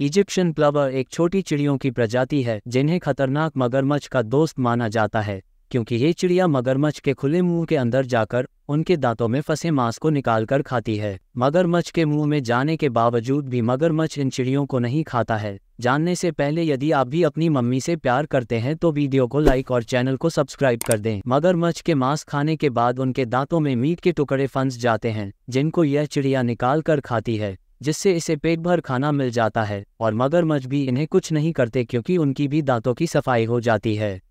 Egyptian प्लवर एक छोटी चिड़ियों की प्रजाति है जिन्हें खतरनाक मगरमच्छ का दोस्त माना जाता है क्योंकि ये चिड़िया मगरमच्छ के खुले मुंह के अंदर जाकर उनके दांतों में फंसे मांस को निकालकर खाती है मगरमच्छ के मुंह में जाने के बावजूद भी मगरमच्छ इन चिड़ियों को नहीं खाता है जानने से पहले यदि आप भी अपनी मम्मी से प्यार करते हैं तो वीडियो को लाइक और चैनल को सब्सक्राइब कर दें मगरमच्छ के मांस खाने के बाद उनके दांतों में मीट के टुकड़े फंस जाते हैं जिनको यह चिड़िया निकाल कर खाती है जिससे इसे पेट भर खाना मिल जाता है और मगरमच्छ भी इन्हें कुछ नहीं करते क्योंकि उनकी भी दांतों की सफाई हो जाती है